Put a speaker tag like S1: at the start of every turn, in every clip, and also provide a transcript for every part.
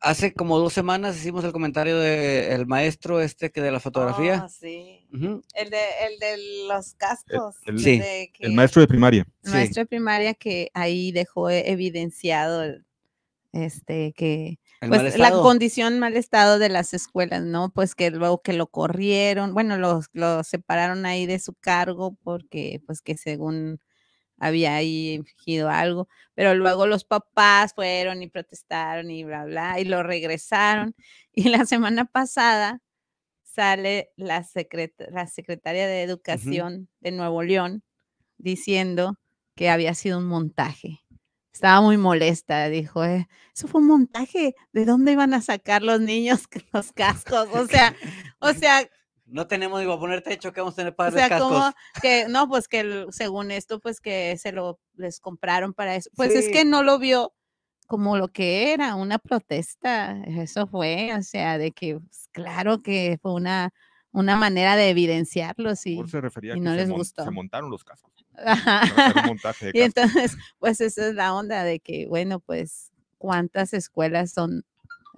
S1: Hace como dos semanas hicimos el comentario del maestro este que de la fotografía. Ah, sí.
S2: el, de, los cascos. El, el
S3: maestro de primaria. El maestro de
S2: primaria que ahí dejó e, evidenciado este que pues, la condición mal estado de las escuelas, ¿no? Pues que luego que lo corrieron, bueno, lo los separaron ahí de su cargo porque pues que según había ahí infligido algo, pero luego los papás fueron y protestaron y bla, bla, y lo regresaron. Y la semana pasada sale la, secretaria de Educación de Nuevo León diciendo que había sido un montaje. Estaba muy molesta, dijo, eh, eso fue un montaje, ¿de dónde iban a sacar los niños los cascos? O sea, o sea, no
S1: tenemos, digo, a poner techo, que vamos a tener para o sea, cascos?
S2: que, no, pues que según esto, pues que se lo, les compraron para eso. Pues es que no lo vio como lo que era, una protesta, eso fue, o sea, de que, pues, claro que fue una, una manera de evidenciarlo. y, se y no les Se montaron los Y entonces, pues esa es la onda de que, bueno, pues cuántas escuelas son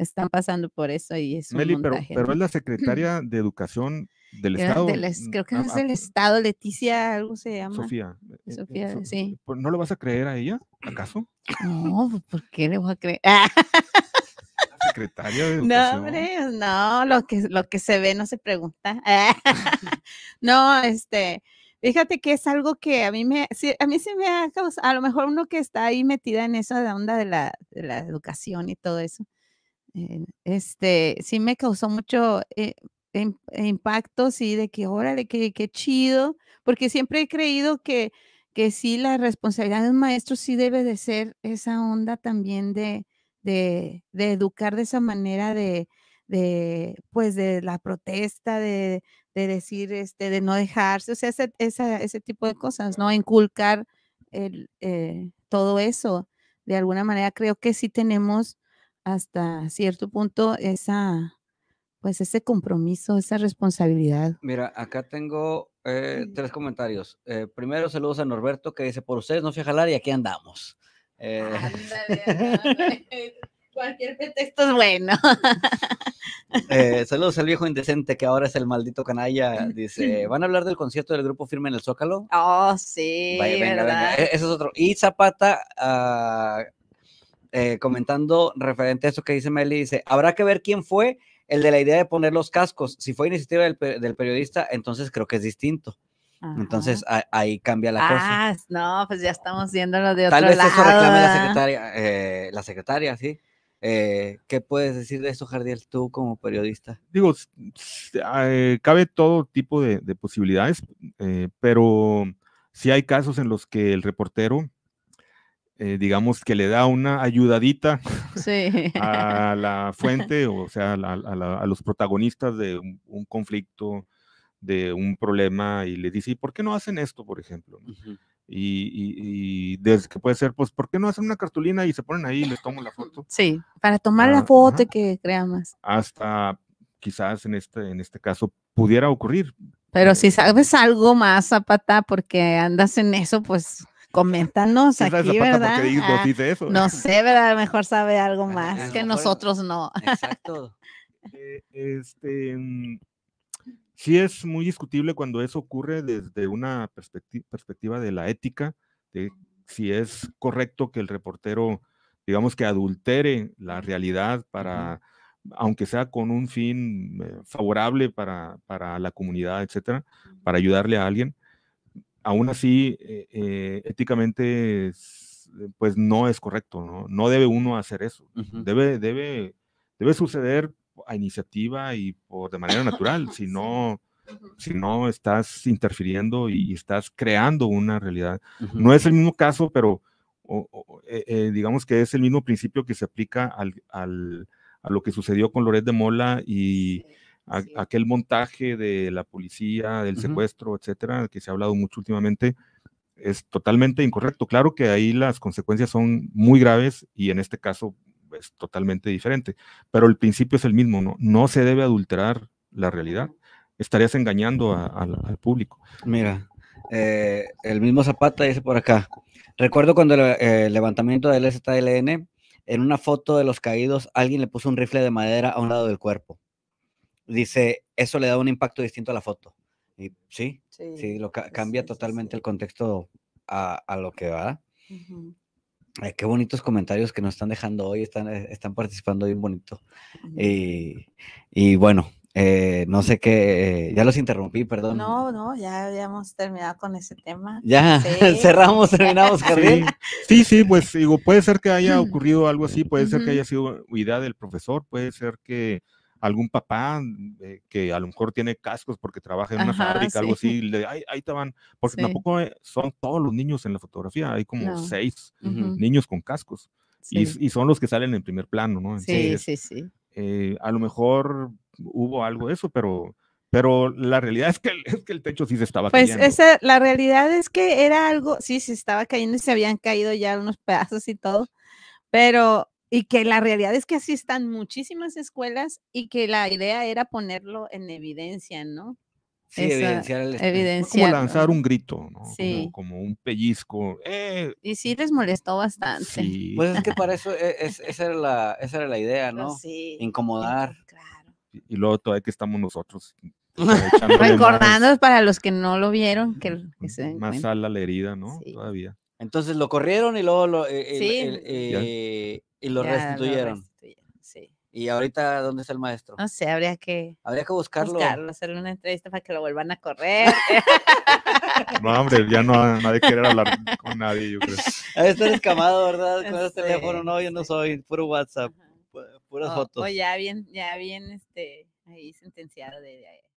S2: están pasando por eso y es un Meli, pero, pero es la secretaria
S3: de Educación del Estado. Mm, creo que es del
S2: Estado, Leticia, algo se llama. Sofía.
S3: Eh, eh, eh, Sofía, sí. ¿No lo vas a creer a ella, acaso? No, pues, ¿por qué le voy a creer? secretaria de Educación. No, hombre,
S2: no, lo que, lo que se ve no se pregunta. no, este... Fíjate que es algo que a mí me, a mí sí me ha causado, a lo mejor uno que está ahí metida en esa onda de la, de la educación y todo eso, este, sí me causó mucho eh, em, impacto, sí, de que, hora, qué, qué chido, porque siempre he creído que, que sí, la responsabilidad de un maestro sí debe de ser esa onda también de, de, educar de esa manera de, pues, de la protesta, de, decir, este, de no dejarse, o sea, ese, tipo de cosas, ¿no? Inculcar el, eh, todo eso. De alguna manera creo que sí tenemos hasta cierto punto esa, pues ese compromiso, esa responsabilidad.
S1: Mira, acá tengo eh, tres comentarios. Eh, primero, saludos a Norberto que dice, por ustedes no fui a jalar y aquí andamos. Eh,
S2: Cualquier pretexto es bueno.
S1: saludos al viejo indecente que ahora es el maldito canalla. Dice, ¿van a hablar del concierto del grupo Firme en el Zócalo?
S2: Oh, sí, Vaya, ¿verdad? E-,
S1: es otro. Y Zapata, a ah, eh, comentando referente a eso que dice Meli, dice, habrá que ver quién fue el de la idea de poner los cascos. Si fue iniciativa del, del periodista, entonces creo que es distinto. Entonces ahí cambia la ah,
S2: cosa. no, pues ya estamos viéndolo de otro lado. Tal vez eso reclame la
S1: secretaria, eh, la secretaria, sí. Eh, ¿Qué puedes decir de eso, Jardiel, tú como periodista?
S3: Digo, cabe todo tipo de, de posibilidades, pero sí hay casos en los que el reportero eh, digamos que le da una ayudadita a la fuente, o sea, a, los protagonistas de un, conflicto, de un problema, y le dice, ¿y por qué no hacen esto, por ejemplo? Y, desde que puede ser, pues, ¿por qué no hacen una cartulina y se ponen ahí y les toman la foto?
S2: Sí, para tomar la ah, foto que creamos más.
S3: Hasta quizás en este, en este caso pudiera ocurrir.
S2: Pero eh, si sabes algo más, Zapata, porque andas en eso, pues Coméntanos aquí, ¿verdad? Ah, no sé, ¿verdad? mejor sabe algo más que nosotros no.
S3: Exacto. Eh, este, mm, sí es muy discutible cuando eso ocurre desde una perspectiva, de la ética, de si es correcto que el reportero, digamos que adultere la realidad para, aunque sea con un fin eh, favorable para, para la comunidad, etcétera, para ayudarle a alguien aún así, eh, eh, éticamente, pues no es correcto, ¿no? No debe uno hacer eso. debe, debe, debe suceder a iniciativa y por, de manera natural, si no, si no estás interfiriendo y, estás creando una realidad. No es el mismo caso, pero eh, digamos que es el mismo principio que se aplica a lo que sucedió con Loret de Mola y aquel montaje de la policía, del secuestro, etcétera, que se ha hablado mucho últimamente, es totalmente incorrecto. Claro que ahí las consecuencias son muy graves y en este caso es totalmente diferente, pero el principio es el mismo, no, no se debe adulterar la realidad. Estarías engañando al público. Mira, eh, el mismo Zapata dice por acá,
S1: recuerdo cuando el eh, levantamiento del STLN, en una foto de los caídos, alguien le puso un rifle de madera a un lado del cuerpo dice, eso le da un impacto distinto a la foto. Y sí, sí, lo cambia totalmente el contexto a, a, lo que va. qué bonitos comentarios que nos están dejando hoy, están, eh, están participando bien bonito. y, bueno, eh, no sé qué, eh, ya los
S3: interrumpí, perdón.
S2: No, no, ya, habíamos terminado con ese tema. Ya,
S3: cerramos, terminamos, Javier. Sí, sí, pues digo, puede ser que haya ocurrido algo así, puede ser que haya sido huida del profesor, puede ser que algún papá mm, eh, que a lo mejor tiene cascos porque trabaja en una fábrica, algo así, ahí, ahí porque tampoco eh, son todos los niños en la fotografía, hay como seis niños con cascos y, son los que salen en primer plano, ¿no? sí, sí, sí. Eh, a lo mejor hubo algo de eso, pero pero la realidad es que, el techo sí se estaba pues cayendo.
S2: Pues la realidad es que era algo, sí, se estaba cayendo y se habían caído ya unos pedazos y todo, pero y que la realidad es que así están muchísimas escuelas y que la idea era ponerlo en evidencia, ¿no? Sí, evidenciar el
S3: Como lanzar un grito, ¿no? Sí. Como, un pellizco. Eh".
S2: Y sí les molestó bastante.
S3: Pues es
S1: que para eso, e, esa, era la, era la idea,
S3: ¿no? Sí. Incomodar. Claro. Y, luego todavía que estamos nosotros. Recordando
S2: para los que no lo vieron que, se Más
S3: a la herida, ¿no? Todavía.
S1: Entonces lo corrieron y luego lo, eh, eh, y lo restituyeron.
S2: sí. Y ahorita, ¿dónde está el maestro? No sé, habría que... Habría que buscarlo. Buscarlo, hacerle una entrevista para que lo vuelvan a correr.
S3: no, hombre, ya no nadie quiere hablar con nadie, yo creo.
S1: A estar escamado, ¿verdad? Con ese teléfono, no, yo no soy, puro WhatsApp, puras o, fotos. O
S2: ya bien, ya bien, este, ahí sentenciado de, ahí.